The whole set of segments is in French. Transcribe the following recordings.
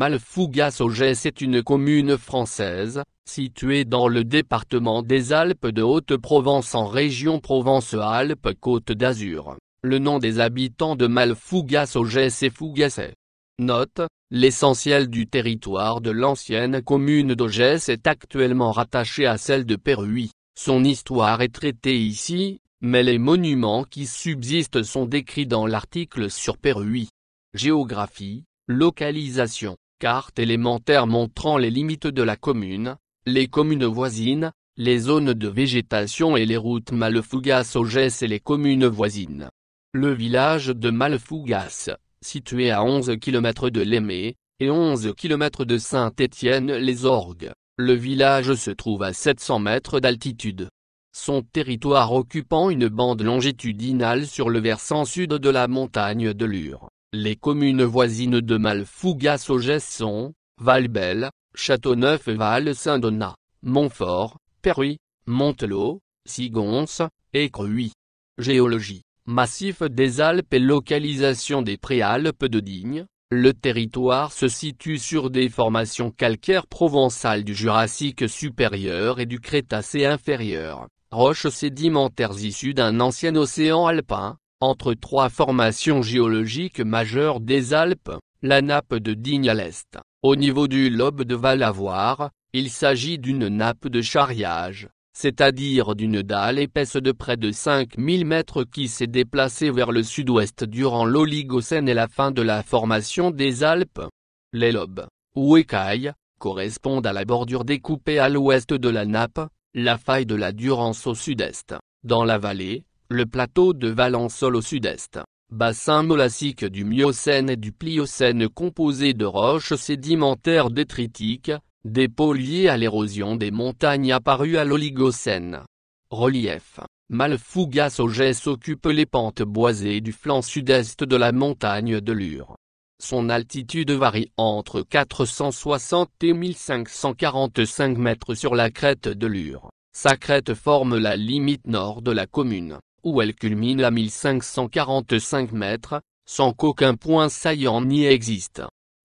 Malfougas-Augès est une commune française, située dans le département des Alpes de Haute-Provence en région Provence-Alpes-Côte d'Azur. Le nom des habitants de Malfougas-Augès est Fougasset. Note, l'essentiel du territoire de l'ancienne commune d'Augès est actuellement rattaché à celle de Péruy. Son histoire est traitée ici, mais les monuments qui subsistent sont décrits dans l'article sur Péruy. Géographie, localisation Carte élémentaire montrant les limites de la commune, les communes voisines, les zones de végétation et les routes malfougas augès et les communes voisines. Le village de Malfougas, situé à 11 km de Lémé, et 11 km de Saint-Étienne-les-Orgues, le village se trouve à 700 mètres d'altitude. Son territoire occupant une bande longitudinale sur le versant sud de la montagne de Lure. Les communes voisines de Malfougas-Augès sont, Valbel, Châteauneuf Val-Saint-Donat, Montfort, Perruy, Montelot, Sigonce, et Cruy. Géologie, massif des Alpes et localisation des Préalpes de Digne, le territoire se situe sur des formations calcaires provençales du Jurassique supérieur et du Crétacé inférieur, roches sédimentaires issues d'un ancien océan alpin, entre trois formations géologiques majeures des Alpes, la nappe de Digne à l'est, au niveau du lobe de Valavoir, il s'agit d'une nappe de charriage, c'est-à-dire d'une dalle épaisse de près de 5000 mètres qui s'est déplacée vers le sud-ouest durant l'Oligocène et la fin de la formation des Alpes. Les lobes, ou écailles, correspondent à la bordure découpée à l'ouest de la nappe, la faille de la Durance au sud-est, dans la vallée, le plateau de Valensole au sud-est, bassin molassique du Miocène et du Pliocène composé de roches sédimentaires détritiques, dépôts liés à l'érosion des montagnes apparues à l'Oligocène. Relief Malfougas Ges occupe les pentes boisées du flanc sud-est de la montagne de Lure. Son altitude varie entre 460 et 1545 mètres sur la crête de Lure. Sa crête forme la limite nord de la commune où elle culmine à 1545 mètres, sans qu'aucun point saillant n'y existe.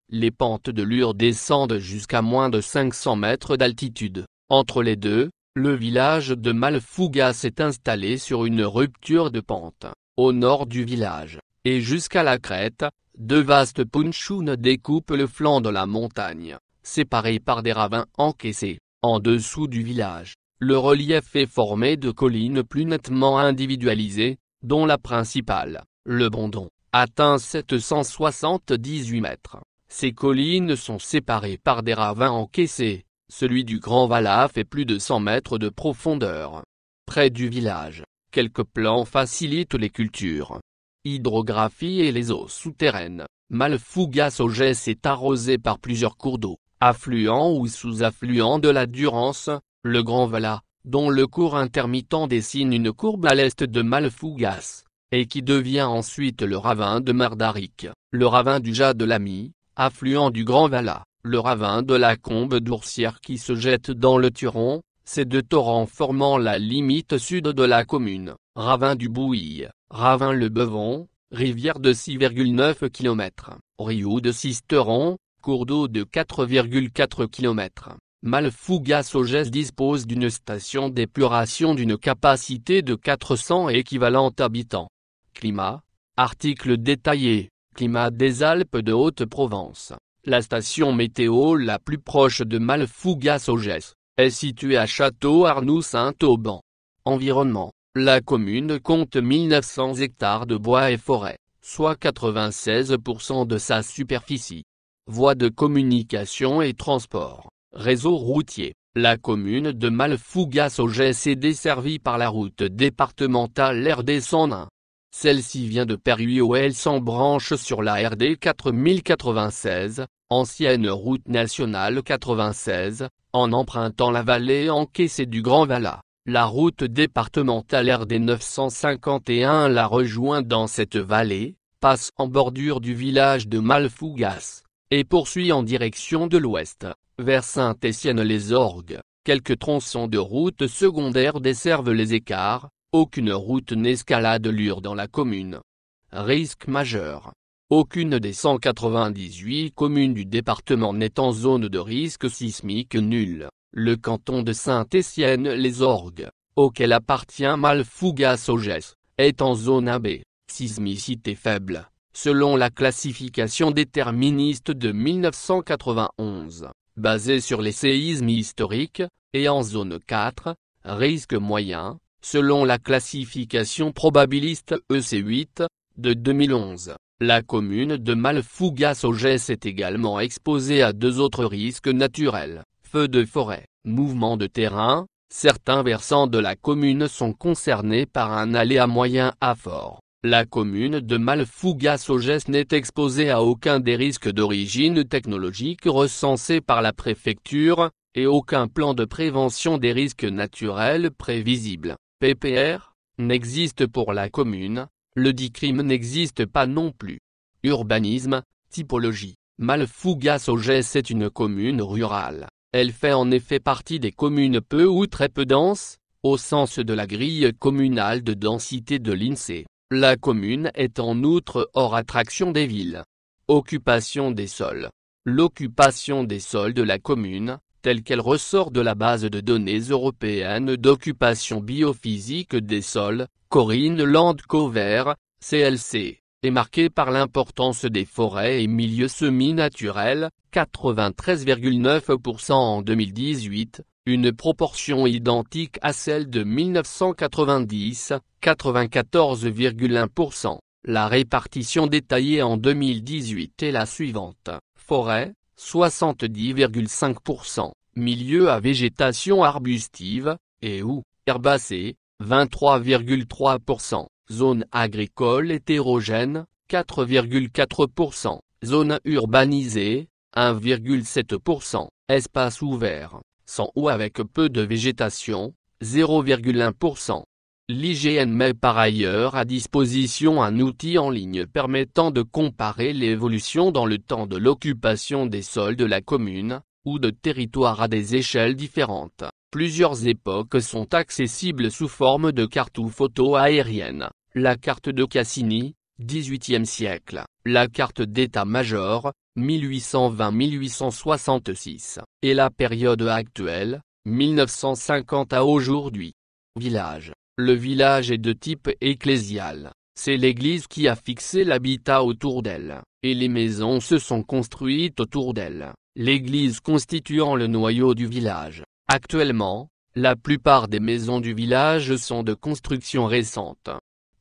Les pentes de Lure descendent jusqu'à moins de 500 mètres d'altitude. Entre les deux, le village de Malfouga s'est installé sur une rupture de pente, au nord du village, et jusqu'à la crête, deux vastes punchounes découpent le flanc de la montagne, séparés par des ravins encaissés, en dessous du village. Le relief est formé de collines plus nettement individualisées, dont la principale, le Bondon, atteint 778 mètres. Ces collines sont séparées par des ravins encaissés, celui du Grand Vala fait plus de 100 mètres de profondeur. Près du village, quelques plans facilitent les cultures. Hydrographie et les eaux souterraines, malfougas gès est arrosé par plusieurs cours d'eau, affluents ou sous-affluents de la Durance, le Grand Vala, dont le cours intermittent dessine une courbe à l'est de Malfougas, et qui devient ensuite le ravin de Mardaric, le ravin du Jas de l'Ami, affluent du Grand Vala, le ravin de la Combe d'Oursière qui se jette dans le Turon, ces deux torrents formant la limite sud de la commune, ravin du Bouilly, ravin le Beuvon, rivière de 6,9 km, rio de Sisteron, cours d'eau de 4,4 km. Malfougas-Ogès dispose d'une station d'épuration d'une capacité de 400 équivalents habitants. Climat, article détaillé, climat des Alpes de Haute-Provence. La station météo la plus proche de Malfougas-Ogès, est située à Château-Arnoux-Saint-Auban. Environnement, la commune compte 1900 hectares de bois et forêts, soit 96% de sa superficie. Voies de communication et transport. Réseau routier La commune de malfougas GS est desservie par la route départementale RD 101. Celle-ci vient de peru où elle s'embranche sur la RD 4096, ancienne route nationale 96, en empruntant la vallée encaissée du Grand vallat La route départementale RD 951 la rejoint dans cette vallée, passe en bordure du village de Malfougas, et poursuit en direction de l'ouest. Vers Saint-Étienne-les-Orgues, quelques tronçons de routes secondaires desservent les écarts, aucune route n'escalade l'Ur dans la commune. Risque majeur. Aucune des 198 communes du département n'est en zone de risque sismique nul. Le canton de Saint-Étienne-les-Orgues, auquel appartient Malfougas-Augès, est en zone AB, sismicité faible, selon la classification déterministe de 1991 basé sur les séismes historiques, et en zone 4, risque moyen, selon la classification probabiliste EC8, de 2011. La commune de Malfougas-Augès est également exposée à deux autres risques naturels, feux de forêt, mouvement de terrain, certains versants de la commune sont concernés par un aléa moyen à fort. La commune de Malfougas-Augès n'est exposée à aucun des risques d'origine technologique recensés par la préfecture, et aucun plan de prévention des risques naturels prévisibles, PPR, n'existe pour la commune, le dicrim n'existe pas non plus. Urbanisme, typologie. Malfougas-Augès est une commune rurale. Elle fait en effet partie des communes peu ou très peu denses, au sens de la grille communale de densité de l'INSEE. La commune est en outre hors attraction des villes. Occupation des sols. L'occupation des sols de la commune, telle qu'elle ressort de la base de données européenne d'occupation biophysique des sols, Corinne Land Cover, CLC, est marquée par l'importance des forêts et milieux semi-naturels, 93,9% en 2018, une proportion identique à celle de 1990, 94,1%. La répartition détaillée en 2018 est la suivante. Forêt, 70,5%, milieu à végétation arbustive, et ou, herbacée, 23,3%, zone agricole hétérogène, 4,4%, zone urbanisée, 1,7%, espace ouvert, sans ou avec peu de végétation, 0,1%. L'IGN met par ailleurs à disposition un outil en ligne permettant de comparer l'évolution dans le temps de l'occupation des sols de la commune, ou de territoire à des échelles différentes. Plusieurs époques sont accessibles sous forme de cartes ou photo aériennes. La carte de Cassini, 18e siècle. La carte d'état-major, 1820-1866, et la période actuelle, 1950 à aujourd'hui. Village. Le village est de type ecclésial. C'est l'église qui a fixé l'habitat autour d'elle, et les maisons se sont construites autour d'elle, l'église constituant le noyau du village. Actuellement, la plupart des maisons du village sont de construction récente.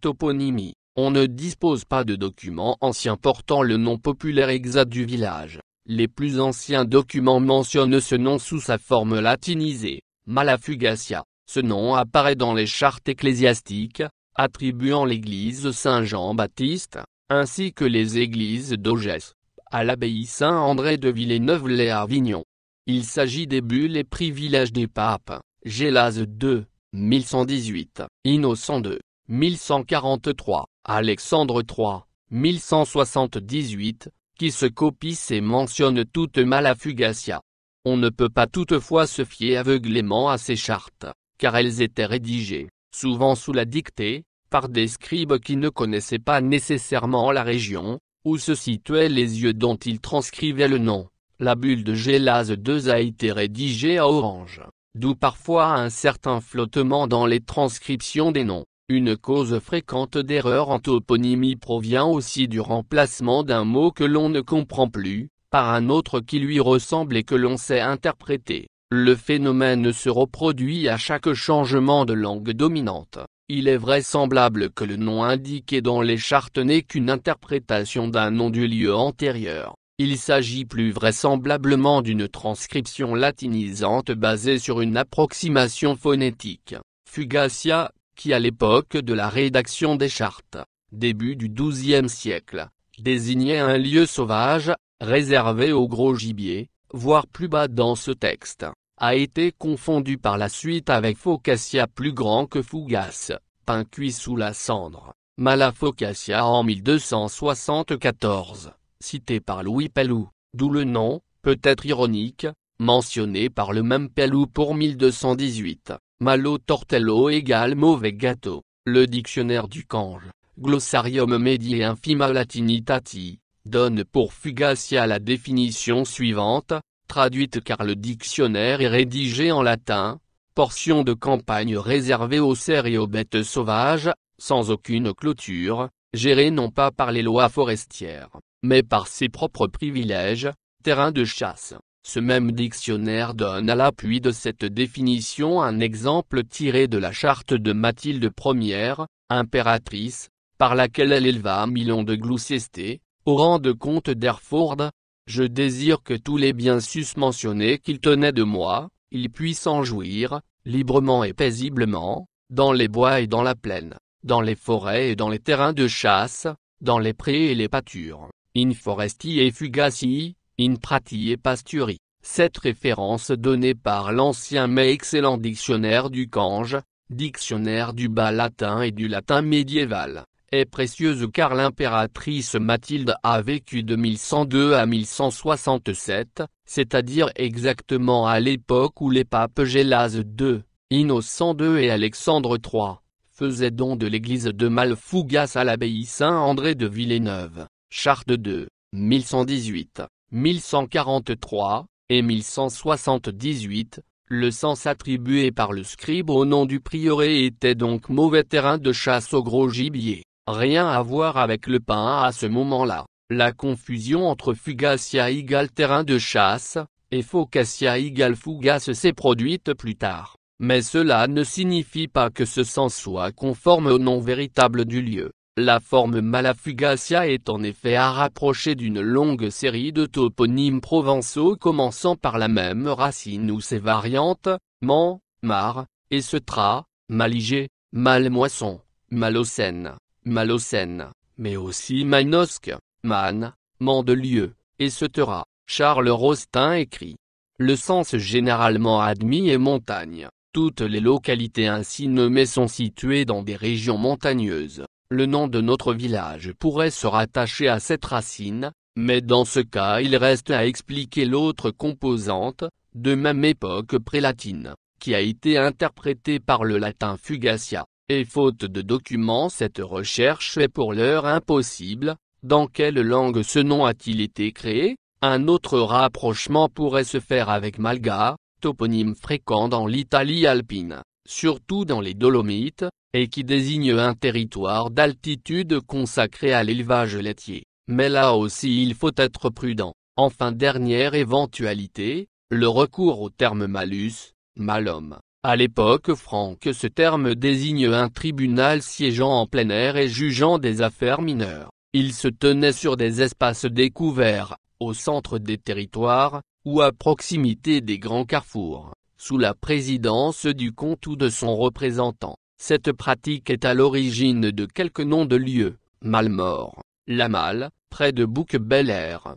Toponymie on ne dispose pas de documents anciens portant le nom populaire exact du village. Les plus anciens documents mentionnent ce nom sous sa forme latinisée, Malafugacia. Ce nom apparaît dans les chartes ecclésiastiques, attribuant l'église Saint-Jean-Baptiste, ainsi que les églises d'Augès, à l'abbaye Saint-André de villeneuve lès Avignon. Il s'agit des bulles et privilèges des papes, Gélase II, 1118, Innocent II, 1143, Alexandre III, 1178, qui se copie et mentionne toute Malafugacia. On ne peut pas toutefois se fier aveuglément à ces chartes, car elles étaient rédigées, souvent sous la dictée, par des scribes qui ne connaissaient pas nécessairement la région, où se situaient les yeux dont ils transcrivaient le nom. La bulle de Gélase II a été rédigée à Orange, d'où parfois un certain flottement dans les transcriptions des noms. Une cause fréquente d'erreur en toponymie provient aussi du remplacement d'un mot que l'on ne comprend plus, par un autre qui lui ressemble et que l'on sait interpréter. Le phénomène se reproduit à chaque changement de langue dominante. Il est vraisemblable que le nom indiqué dans les chartes n'est qu'une interprétation d'un nom du lieu antérieur. Il s'agit plus vraisemblablement d'une transcription latinisante basée sur une approximation phonétique. Fugacia, qui à l'époque de la rédaction des chartes, début du XIIe siècle, désignait un lieu sauvage, réservé au gros gibier, voire plus bas dans ce texte, a été confondu par la suite avec Focaccia plus grand que Fougas, pain cuit sous la cendre, Malafocacia en 1274, cité par Louis Pellou, d'où le nom, peut-être ironique, mentionné par le même Pellou pour 1218, Malo tortello égale mauvais gâteau. Le dictionnaire du Cange, Glossarium Medii Infima Latinitati, donne pour fugacia la définition suivante, traduite car le dictionnaire est rédigé en latin, portion de campagne réservée aux cerfs et aux bêtes sauvages, sans aucune clôture, gérée non pas par les lois forestières, mais par ses propres privilèges, terrain de chasse, ce même dictionnaire donne à l'appui de cette définition un exemple tiré de la charte de Mathilde I, impératrice, par laquelle elle éleva Milon de Gloucester, au rang de comte d'Erford. Je désire que tous les biens susmentionnés qu'il tenait de moi, ils puissent en jouir, librement et paisiblement, dans les bois et dans la plaine, dans les forêts et dans les terrains de chasse, dans les prés et les pâtures, in foresti et fugaci, in prati et pasturi. Cette référence donnée par l'ancien mais excellent dictionnaire du Kange, dictionnaire du bas latin et du latin médiéval, est précieuse car l'impératrice Mathilde a vécu de 1102 à 1167, c'est-à-dire exactement à l'époque où les papes Gélase II, Innocent II et Alexandre III, faisaient don de l'église de Malfougas à l'abbaye Saint-André de Villeneuve, (charte II, 1118. 1143 et 1178, le sens attribué par le scribe au nom du prieuré était donc mauvais terrain de chasse au gros gibier, rien à voir avec le pain à ce moment-là. La confusion entre fugacia égale terrain de chasse, et focaccia égale fugace s'est produite plus tard, mais cela ne signifie pas que ce sens soit conforme au nom véritable du lieu. La forme Malafugacia est en effet à rapprocher d'une longue série de toponymes provençaux commençant par la même racine ou ses variantes, man, mar, et Maliger, maligé, malmoisson, malocène, malocène, mais aussi manosque, man, mandelieu, et Charles Rostin écrit. Le sens généralement admis est montagne. Toutes les localités ainsi nommées sont situées dans des régions montagneuses. Le nom de notre village pourrait se rattacher à cette racine, mais dans ce cas il reste à expliquer l'autre composante, de même époque prélatine, qui a été interprétée par le latin fugacia, et faute de documents cette recherche est pour l'heure impossible, dans quelle langue ce nom a-t-il été créé Un autre rapprochement pourrait se faire avec Malga, toponyme fréquent dans l'Italie alpine surtout dans les Dolomites, et qui désigne un territoire d'altitude consacré à l'élevage laitier. Mais là aussi il faut être prudent. Enfin dernière éventualité, le recours au terme malus, malhomme. À l'époque franque ce terme désigne un tribunal siégeant en plein air et jugeant des affaires mineures. Il se tenait sur des espaces découverts, au centre des territoires, ou à proximité des grands carrefours sous la présidence du comte ou de son représentant. Cette pratique est à l'origine de quelques noms de lieux, Malmort, Lamal, près de Bouc-Bel Air.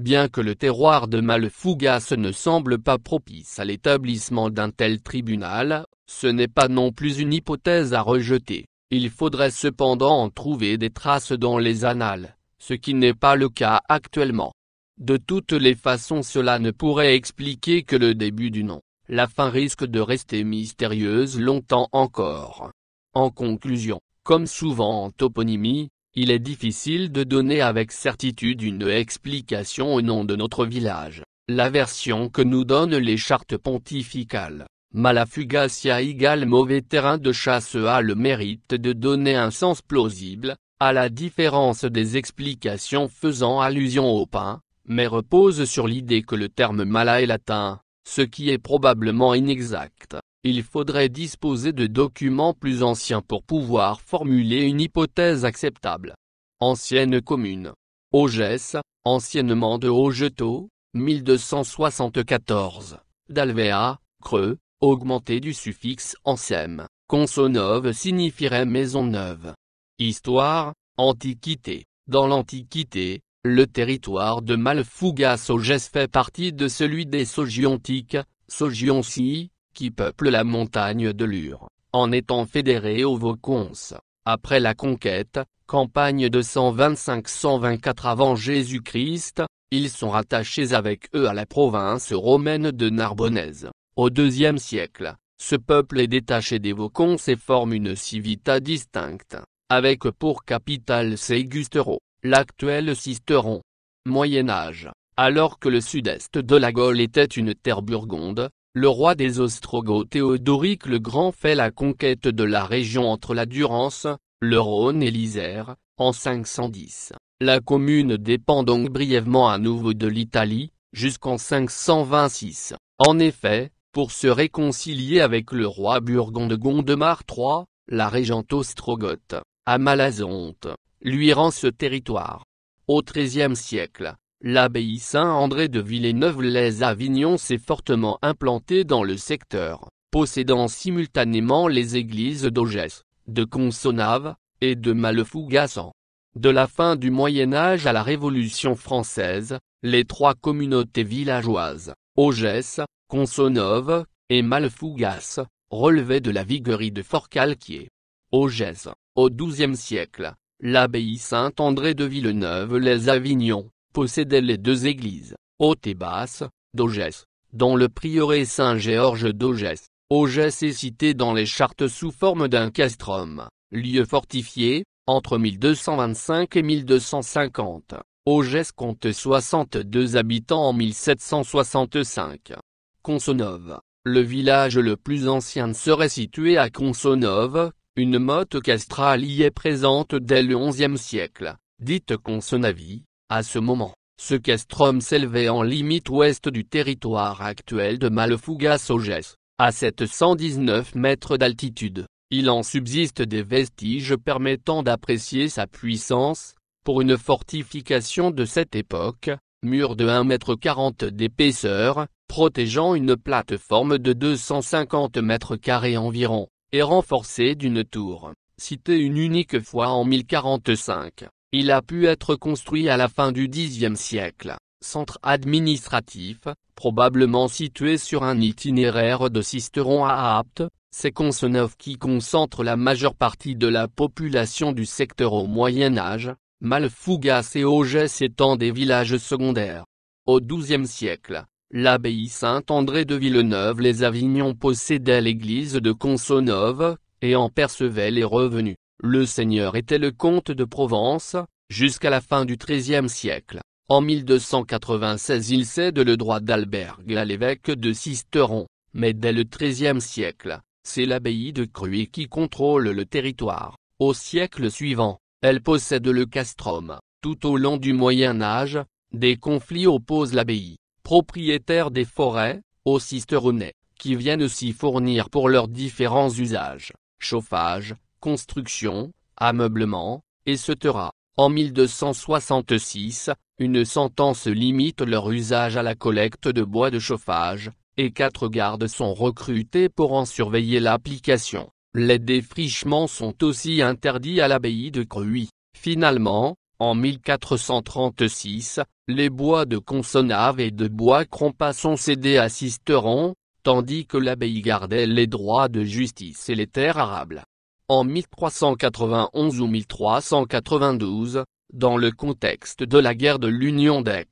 Bien que le terroir de Malfougas ne semble pas propice à l'établissement d'un tel tribunal, ce n'est pas non plus une hypothèse à rejeter, il faudrait cependant en trouver des traces dans les annales, ce qui n'est pas le cas actuellement. De toutes les façons cela ne pourrait expliquer que le début du nom la fin risque de rester mystérieuse longtemps encore. En conclusion, comme souvent en toponymie, il est difficile de donner avec certitude une explication au nom de notre village. La version que nous donnent les chartes pontificales, Malafugacia égale mauvais terrain de chasse a le mérite de donner un sens plausible, à la différence des explications faisant allusion au pain, mais repose sur l'idée que le terme mala est latin, ce qui est probablement inexact. Il faudrait disposer de documents plus anciens pour pouvoir formuler une hypothèse acceptable. Ancienne commune. Augès, anciennement de Augeto, 1274. D'Alvéa, creux, augmenté du suffixe ensem ». Consonove signifierait maison neuve. Histoire, antiquité. Dans l'Antiquité, le territoire de Malfouga Soges fait partie de celui des Sogiontiques, Sogionci, qui peuplent la montagne de Lure, en étant fédérés aux Vaucons, après la conquête, campagne de 125-124 avant Jésus-Christ, ils sont rattachés avec eux à la province romaine de Narbonnaise. Au IIe siècle, ce peuple est détaché des Vaucons et forme une civita distincte, avec pour capitale Ségustero l'actuel Sisteron. Moyen Âge, alors que le sud-est de la Gaule était une terre burgonde, le roi des Ostrogoths Théodoric le Grand fait la conquête de la région entre la Durance, le Rhône et l'Isère, en 510. La commune dépend donc brièvement à nouveau de l'Italie, jusqu'en 526. En effet, pour se réconcilier avec le roi burgonde Gondemar III, la régente Ostrogoth, à Malazonte, lui rend ce territoire. Au XIIIe siècle, l'abbaye Saint-André de Villeneuve-les-Avignon s'est fortement implantée dans le secteur, possédant simultanément les églises d'Augès, de Consonave, et de Malefougassan. De la fin du Moyen Âge à la Révolution française, les trois communautés villageoises, Augès, Consonave, et Malfougas, relevaient de la viguerie de Forcalquier. Augès, au XIIe siècle, L'abbaye Saint-André de Villeneuve-les-Avignon, possédait les deux églises, haute et basse, d'Augès, dont le prieuré Saint-Georges d'Augès. Augès est cité dans les chartes sous forme d'un castrum, lieu fortifié, entre 1225 et 1250. Augès compte 62 habitants en 1765. Consonov. le village le plus ancien serait situé à Consonov. Une motte castrale y est présente dès le XIe siècle, dite Consonavie, à ce moment. Ce castrum s'élevait en limite ouest du territoire actuel de Malfougas-Augès, à 719 mètres d'altitude. Il en subsiste des vestiges permettant d'apprécier sa puissance, pour une fortification de cette époque, mur de mètre m d'épaisseur, protégeant une plateforme de 250 mètres carrés environ. Et renforcé d'une tour, cité une unique fois en 1045. Il a pu être construit à la fin du Xe siècle, centre administratif, probablement situé sur un itinéraire de Sisteron à Apt, c'est Consonov qui concentre la majeure partie de la population du secteur au Moyen Âge, Malfougas et Augès étant des villages secondaires. Au XIIe siècle, L'abbaye Saint-André de Villeneuve les avignons possédait l'église de Consonove, et en percevait les revenus. Le seigneur était le comte de Provence, jusqu'à la fin du XIIIe siècle. En 1296 il cède le droit d'Albergue à l'évêque de Sisteron, mais dès le XIIIe siècle, c'est l'abbaye de Cruy qui contrôle le territoire. Au siècle suivant, elle possède le castrum. Tout au long du Moyen Âge, des conflits opposent l'abbaye, propriétaires des forêts, aux cisternais, qui viennent s'y fournir pour leurs différents usages, chauffage, construction, ameublement, etc. En 1266, une sentence limite leur usage à la collecte de bois de chauffage, et quatre gardes sont recrutés pour en surveiller l'application. Les défrichements sont aussi interdits à l'abbaye de Cruy. Finalement, en 1436, les bois de Consonave et de Bois-Crompas sont cédés à Sisteron, tandis que l'abbaye gardait les droits de justice et les terres arables. En 1391 ou 1392, dans le contexte de la guerre de l'Union d'Aix,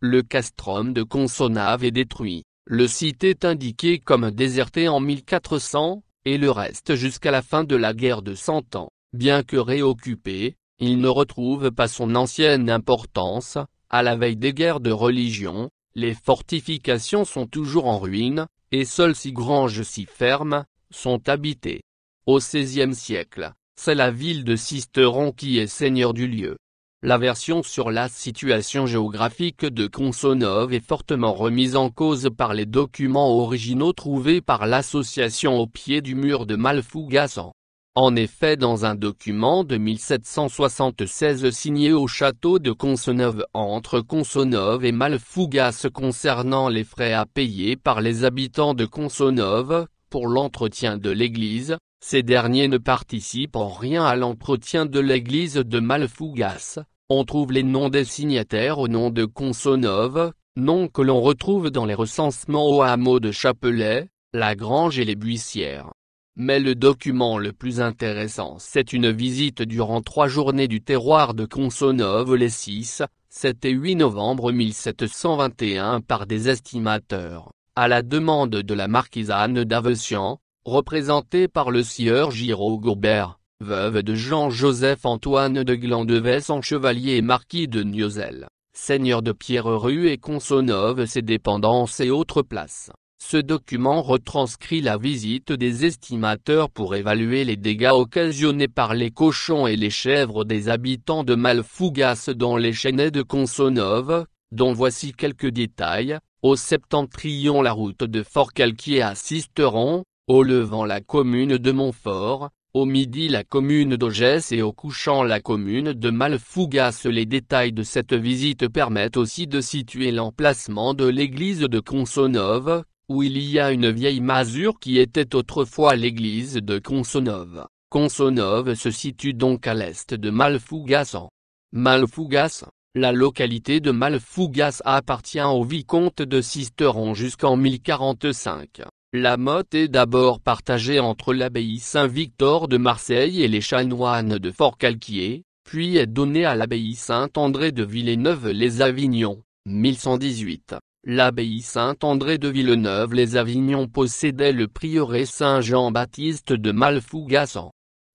le castrum de Consonave est détruit, le site est indiqué comme déserté en 1400, et le reste jusqu'à la fin de la guerre de Cent Ans, bien que réoccupé, il ne retrouve pas son ancienne importance, à la veille des guerres de religion, les fortifications sont toujours en ruine, et seules six granges si fermes, sont habitées. Au XVIe siècle, c'est la ville de Sisteron qui est seigneur du lieu. La version sur la situation géographique de Consonov est fortement remise en cause par les documents originaux trouvés par l'association au pied du mur de Malfougassan. En effet dans un document de 1776 signé au château de Consonov entre Consonov et Malfougas concernant les frais à payer par les habitants de Consonov pour l'entretien de l'église, ces derniers ne participent en rien à l'entretien de l'église de Malfougas, on trouve les noms des signataires au nom de Consonov, nom que l'on retrouve dans les recensements au hameau de Chapelet, la Grange et les Buissières. Mais le document le plus intéressant c'est une visite durant trois journées du terroir de Consonov les 6, 7 et 8 novembre 1721 par des estimateurs, à la demande de la Anne d'Avesian, représentée par le sieur Giraud Gourbert, veuve de Jean-Joseph Antoine de Glandeves en chevalier et marquis de Niozel, seigneur de Pierre-Rue et Consonov ses dépendances et autres places. Ce document retranscrit la visite des estimateurs pour évaluer les dégâts occasionnés par les cochons et les chèvres des habitants de Malfougas dans les chênaies de Consonove, dont voici quelques détails, au septentrion la route de Fort-Calquier à au levant la commune de Montfort, au midi la commune d'Augès et au couchant la commune de Malfougas. Les détails de cette visite permettent aussi de situer l'emplacement de l'église de Consonov où il y a une vieille masure qui était autrefois l'église de Consonove. Consonove se situe donc à l'est de Malfougassan. Malfougas, la localité de Malfougas appartient au vicomte de Sisteron jusqu'en 1045. La motte est d'abord partagée entre l'abbaye Saint-Victor de Marseille et les chanoines de Fort-Calquier, puis est donnée à l'abbaye Saint-André de Villeneuve-les-Avignon, 1118. L'abbaye Saint-André de Villeneuve-les-Avignon possédait le prieuré Saint-Jean-Baptiste de Malfougas.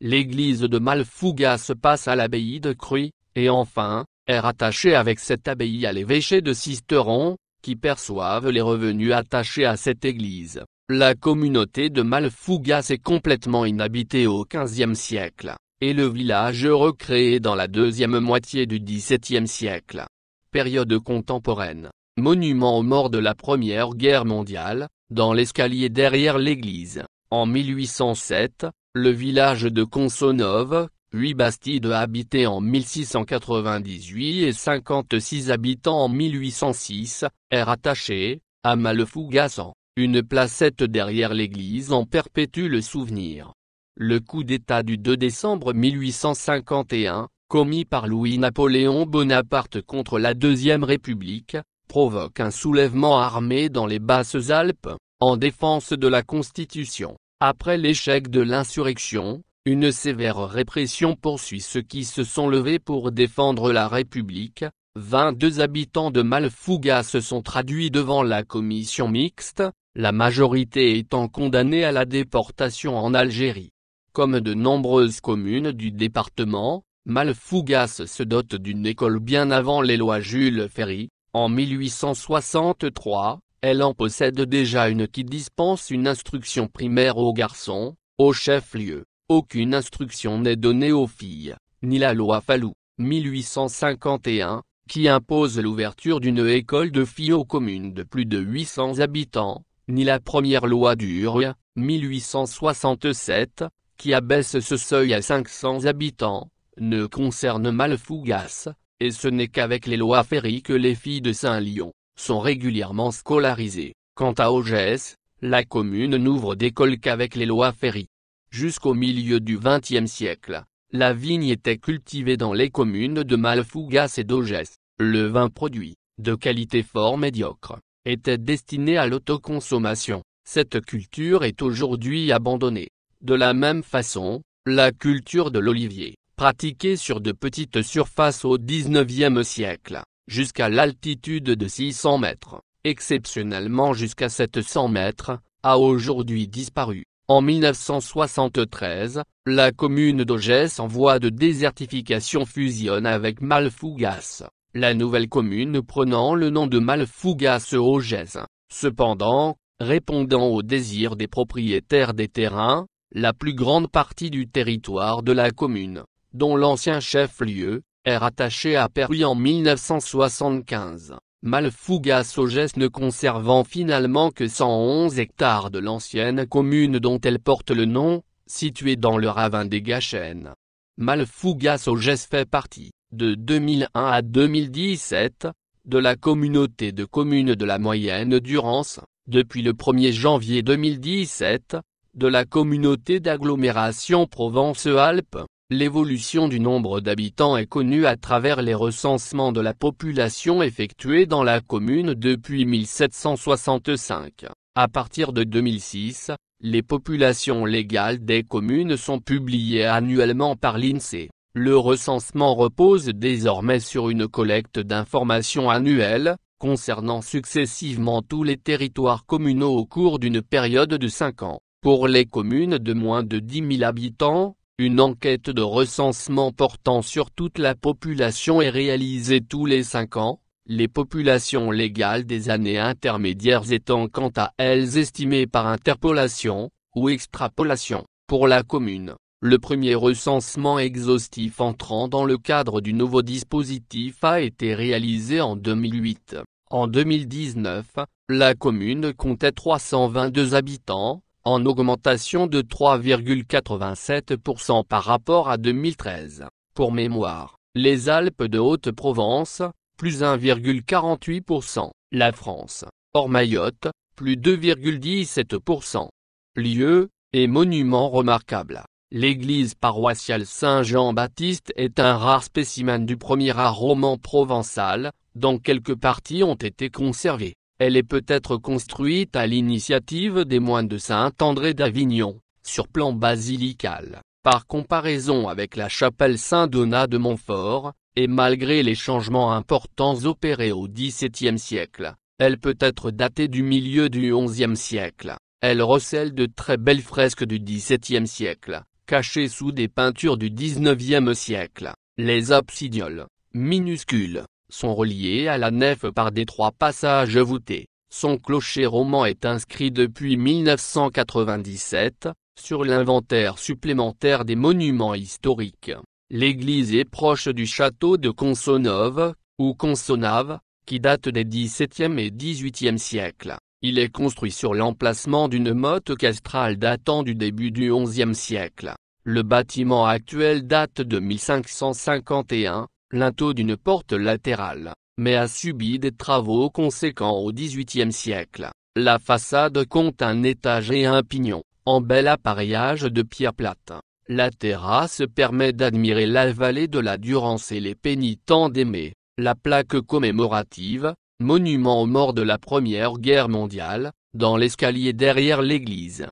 L'église de Malfougas passe à l'abbaye de Cruy, et enfin, est rattachée avec cette abbaye à l'évêché de Sisteron, qui perçoivent les revenus attachés à cette église. La communauté de Malfougas est complètement inhabitée au XVe siècle, et le village recréé dans la deuxième moitié du XVIIe siècle. Période contemporaine. Monument aux morts de la Première Guerre mondiale, dans l'escalier derrière l'église, en 1807, le village de Consonov, 8 bastides habitées en 1698 et 56 habitants en 1806, est rattaché, à Malefougassan, une placette derrière l'église en perpétue le souvenir. Le coup d'État du 2 décembre 1851, commis par Louis-Napoléon Bonaparte contre la Deuxième République, provoque un soulèvement armé dans les Basses-Alpes, en défense de la Constitution. Après l'échec de l'insurrection, une sévère répression poursuit ceux qui se sont levés pour défendre la République, 22 habitants de Malfougas se sont traduits devant la commission mixte, la majorité étant condamnée à la déportation en Algérie. Comme de nombreuses communes du département, Malfougas se dote d'une école bien avant les lois Jules Ferry, en 1863, elle en possède déjà une qui dispense une instruction primaire aux garçons, au chef-lieu. Aucune instruction n'est donnée aux filles, ni la loi Fallou, 1851, qui impose l'ouverture d'une école de filles aux communes de plus de 800 habitants, ni la première loi Durye, 1867, qui abaisse ce seuil à 500 habitants, ne concerne Fougas et ce n'est qu'avec les lois Ferry que les filles de saint lyon sont régulièrement scolarisées. Quant à Augès, la commune n'ouvre d'école qu'avec les lois Ferry. Jusqu'au milieu du XXe siècle, la vigne était cultivée dans les communes de Malfougas et d'Augès. Le vin produit, de qualité fort médiocre, était destiné à l'autoconsommation. Cette culture est aujourd'hui abandonnée. De la même façon, la culture de l'olivier, pratiquée sur de petites surfaces au XIXe siècle, jusqu'à l'altitude de 600 mètres, exceptionnellement jusqu'à 700 mètres, a aujourd'hui disparu. En 1973, la commune d'Augès en voie de désertification fusionne avec Malfougas, la nouvelle commune prenant le nom de Malfougas-Augès. Cependant, répondant au désir des propriétaires des terrains, la plus grande partie du territoire de la commune, dont l'ancien chef-lieu, est rattaché à Perruy en 1975, Malfougas-Augès ne conservant finalement que 111 hectares de l'ancienne commune dont elle porte le nom, située dans le ravin des Gachènes. Malfougas-Augès fait partie, de 2001 à 2017, de la communauté de communes de la Moyenne Durance, depuis le 1er janvier 2017, de la communauté d'agglomération Provence-Alpes, L'évolution du nombre d'habitants est connue à travers les recensements de la population effectués dans la commune depuis 1765. À partir de 2006, les populations légales des communes sont publiées annuellement par l'INSEE. Le recensement repose désormais sur une collecte d'informations annuelles, concernant successivement tous les territoires communaux au cours d'une période de 5 ans. Pour les communes de moins de 10 000 habitants, une enquête de recensement portant sur toute la population est réalisée tous les cinq ans, les populations légales des années intermédiaires étant quant à elles estimées par interpolation, ou extrapolation, pour la commune. Le premier recensement exhaustif entrant dans le cadre du nouveau dispositif a été réalisé en 2008. En 2019, la commune comptait 322 habitants, en augmentation de 3,87% par rapport à 2013. Pour mémoire, les Alpes de Haute-Provence, plus 1,48%, la France, hors Mayotte, plus 2,17%. Lieux et monuments remarquables. L'église paroissiale Saint-Jean-Baptiste est un rare spécimen du premier art roman provençal, dont quelques parties ont été conservées. Elle est peut-être construite à l'initiative des moines de Saint-André d'Avignon, sur plan basilical, par comparaison avec la chapelle Saint-Donat de Montfort, et malgré les changements importants opérés au XVIIe siècle, elle peut être datée du milieu du XIe siècle. Elle recèle de très belles fresques du XVIIe siècle, cachées sous des peintures du XIXe siècle. Les absidioles, minuscules, sont reliés à la nef par des trois passages voûtés. Son clocher roman est inscrit depuis 1997, sur l'inventaire supplémentaire des monuments historiques. L'église est proche du château de Consonov, ou Consonave, qui date des 17e et XVIIIe siècles. Il est construit sur l'emplacement d'une motte castrale datant du début du 11e siècle. Le bâtiment actuel date de 1551, linteau d'une porte latérale, mais a subi des travaux conséquents au XVIIIe siècle. La façade compte un étage et un pignon, en bel appareillage de pierre plate. La terrasse permet d'admirer la vallée de la Durance et les pénitents d'Aimé, la plaque commémorative, monument aux morts de la Première Guerre mondiale, dans l'escalier derrière l'église.